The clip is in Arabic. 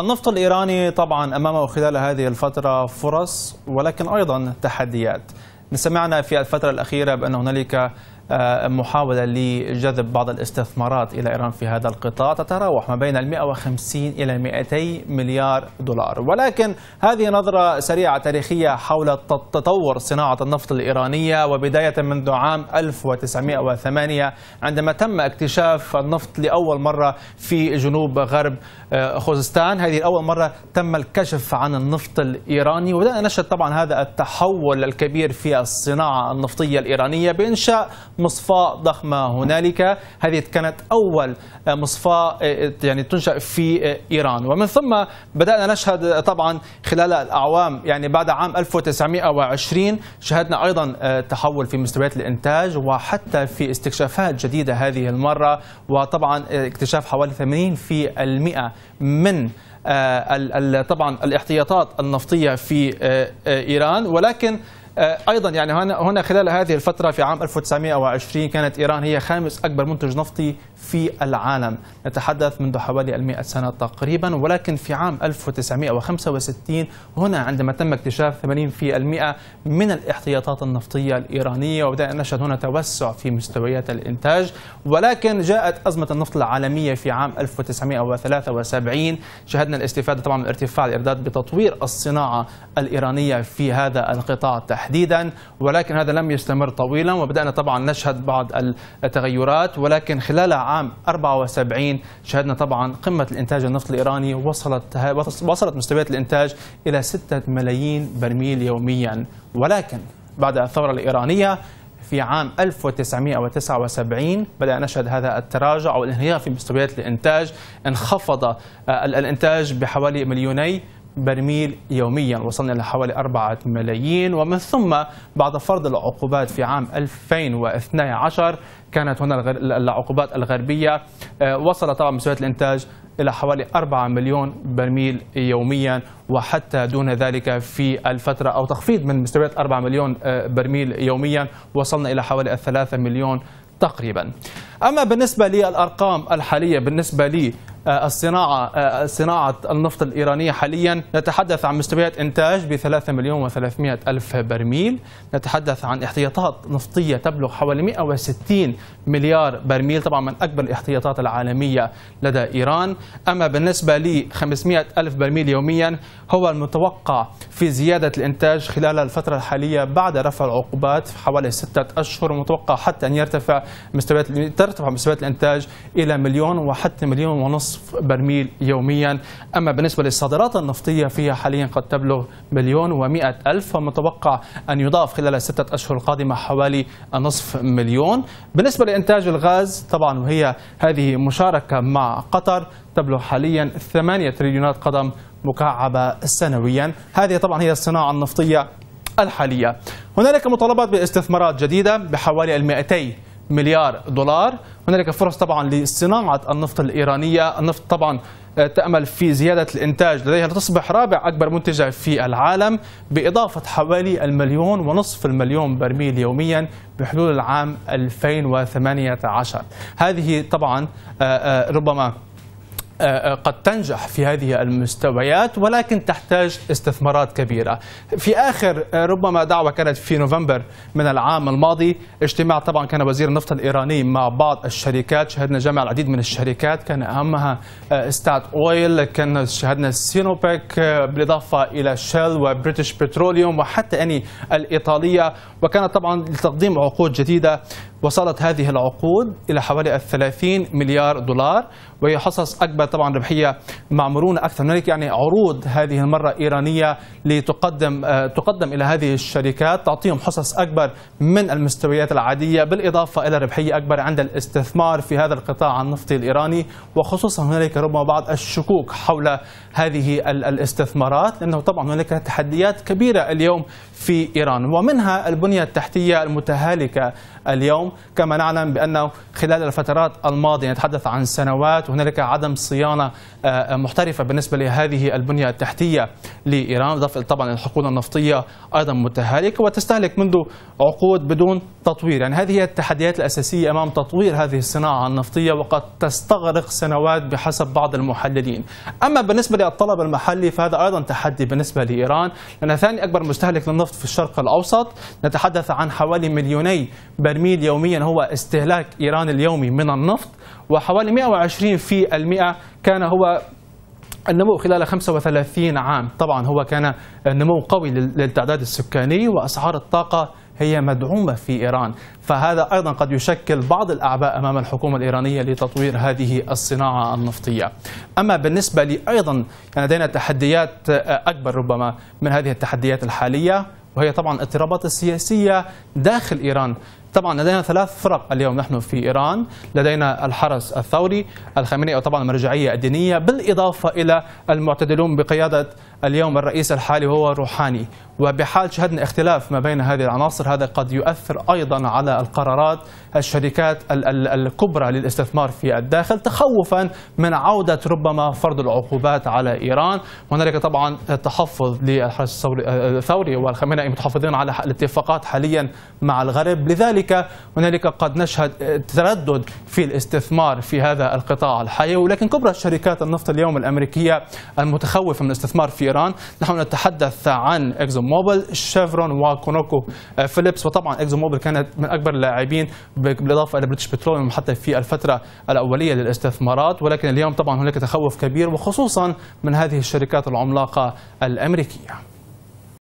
النفط الإيراني طبعا أمامه خلال هذه الفترة فرص ولكن أيضا تحديات سمعنا في الفترة الأخيرة بأن هنالك آه، محاولة لجذب بعض الاستثمارات إلى إيران في هذا القطاع تتراوح ما بين 150 إلى 200 مليار دولار ولكن هذه نظرة سريعة تاريخية حول تطور صناعة النفط الإيرانية وبداية منذ عام 1908 عندما تم اكتشاف النفط لأول مرة في جنوب غرب آه، خوزستان هذه أول مرة تم الكشف عن النفط الإيراني وبدأنا نشهد طبعا هذا التحول الكبير في الصناعة النفطية الإيرانية بإنشاء مصفاة ضخمة هنالك هذه كانت أول مصفاة آه، آه، يعني تنشأ في آه، إيران ومن ثم بدأنا نشهد طبعا خلال الأعوام يعني بعد عام 1920 شهدنا أيضا تحول في مستويات الإنتاج وحتى في استكشافات جديدة هذه المرة وطبعا اكتشاف حوالي 80% من طبعا الاحتياطات النفطية في إيران ولكن آه، ايضا يعني هنا هنا خلال هذه الفتره في عام 1920 كانت ايران هي خامس اكبر منتج نفطي في العالم نتحدث منذ حوالي 100 سنه تقريبا ولكن في عام 1965 هنا عندما تم اكتشاف 80% من الاحتياطات النفطيه الايرانيه وبدأنا نشهد هنا توسع في مستويات الانتاج ولكن جاءت ازمه النفط العالميه في عام 1973 شهدنا الاستفاده طبعا من ارتفاع الايرادات بتطوير الصناعه الايرانيه في هذا القطاع تحديدا ولكن هذا لم يستمر طويلا وبدأنا طبعا نشهد بعض التغيرات ولكن خلال عام 74 شهدنا طبعا قمة الإنتاج النفط الإيراني وصلت وصلت مستويات الإنتاج إلى 6 ملايين برميل يوميا ولكن بعد الثورة الإيرانية في عام 1979 بدأ نشهد هذا التراجع أو الانهيار في مستويات الإنتاج انخفض آه، الإنتاج بحوالي مليوني برميل يوميا وصلنا إلى حوالي 4 ملايين ومن ثم بعد فرض العقوبات في عام 2012 كانت هنا العقوبات الغربية آه، وصل طبعا مستويات الإنتاج إلى حوالي 4 مليون برميل يوميا وحتى دون ذلك في الفترة أو تخفيض من مستويات 4 مليون آه، برميل يوميا وصلنا إلى حوالي 3 مليون تقريبا أما بالنسبة للأرقام الحالية بالنسبة لي آه، الصناعة آه، صناعة النفط الإيرانية حاليا نتحدث عن مستويات إنتاج ب 3 مليون و300 ألف برميل نتحدث عن احتياطات نفطية تبلغ حوالي 160 مليار برميل طبعا من أكبر الاحتياطات العالمية لدى إيران أما بالنسبة ل 500 ألف برميل يوميا هو المتوقع في زيادة الإنتاج خلال الفترة الحالية بعد رفع العقوبات في حوالي ستة أشهر متوقع حتى أن يرتفع مستويات ترتفع مستويات الإنتاج إلى مليون وحتى مليون ونصف ونصف برميل يوميا أما بالنسبة للصادرات النفطية فيها حاليا قد تبلغ مليون ومئة ألف ومتوقع أن يضاف خلال الستة أشهر القادمة حوالي نصف مليون بالنسبة لإنتاج الغاز طبعا وهي هذه مشاركة مع قطر تبلغ حاليا 8 تريليونات قدم مكعبة سنويا هذه طبعا هي الصناعة النفطية الحالية هنالك مطالبات باستثمارات جديدة بحوالي 200 مليار دولار هنالك فرص طبعا لصناعه النفط الايرانيه، النفط طبعا آه، تأمل في زيادة الإنتاج لديها لتصبح رابع أكبر منتجة في العالم بإضافة حوالي المليون ونصف المليون برميل يوميا بحلول العام 2018 هذه طبعا آه، آه، ربما آه، آه، قد تنجح في هذه المستويات ولكن تحتاج استثمارات كبيرة في آخر آه، ربما دعوة كانت في نوفمبر من العام الماضي اجتماع طبعا كان وزير النفط الإيراني مع بعض الشركات شهدنا جمع العديد من الشركات كان أهمها ستات أويل كان شهدنا سينوبيك بالإضافة إلى شيل وبريتش بتروليوم وحتى أني الإيطالية وكانت طبعا لتقديم عقود جديدة وصلت هذه العقود إلى حوالي 30 مليار دولار وهي حصص أكبر طبعا ربحيه معمرونه اكثر من يعني عروض هذه المره ايرانيه لتقدم آه، تقدم الى هذه الشركات تعطيهم حصص اكبر من المستويات العاديه بالاضافه الى ربحيه اكبر عند الاستثمار في هذا القطاع النفطي الايراني وخصوصا هنالك ربما بعض الشكوك حول هذه الاستثمارات لانه طبعا هنالك تحديات كبيره اليوم في ايران ومنها البنيه التحتيه المتهالكه اليوم كما نعلم بانه خلال الفترات الماضيه نتحدث عن سنوات وهنالك عدم صيانه آه، آه، محترفه بالنسبه لهذه البنيه التحتيه لايران ضف طبعا الحقول النفطيه ايضا متهالكه وتستهلك منذ عقود بدون تطوير يعني هذه هي التحديات الاساسيه امام تطوير هذه الصناعه النفطيه وقد تستغرق سنوات بحسب بعض المحللين اما بالنسبه للطلب المحلي فهذا ايضا تحدي بالنسبه لايران لانها ثاني اكبر مستهلك للنفط في الشرق الاوسط نتحدث عن حوالي مليوني برميل يوميا هو استهلاك ايران اليومي من النفط وحوالي 120 في المئة كان هو النمو خلال 35 عام طبعا هو كان نمو قوي للتعداد السكاني وأسعار الطاقة هي مدعومة في إيران فهذا أيضا قد يشكل بعض الأعباء أمام الحكومة الإيرانية لتطوير هذه الصناعة النفطية أما بالنسبة لأيضا يعني لدينا تحديات أكبر ربما من هذه التحديات الحالية وهي طبعا الاضطرابات السياسية داخل إيران طبعا لدينا ثلاث فرق اليوم نحن في ايران، لدينا الحرس الثوري، الخامنئي وطبعا المرجعيه الدينيه، بالاضافه الى المعتدلون بقياده اليوم الرئيس الحالي هو روحاني، وبحال شهدنا اختلاف ما بين هذه العناصر هذا قد يؤثر ايضا على القرارات الشركات الكبرى للاستثمار في الداخل تخوفا من عوده ربما فرض العقوبات على ايران، هنالك طبعا تحفظ للحرس الثوري والخامنئي متحفظين على الاتفاقات حاليا مع الغرب، لذلك ذلك هنالك قد نشهد تردد في الاستثمار في هذا القطاع الحيوي ولكن كبرى شركات النفط اليوم الامريكيه المتخوفه من الاستثمار في ايران نحن نتحدث عن اكزون موبل شيفرون وكونوكو فيليبس وطبعا اكزون موبل كانت من اكبر اللاعبين بالاضافه الى بريتش بتروليوم حتى في الفتره الاوليه للاستثمارات ولكن اليوم طبعا هناك تخوف كبير وخصوصا من هذه الشركات العملاقه الامريكيه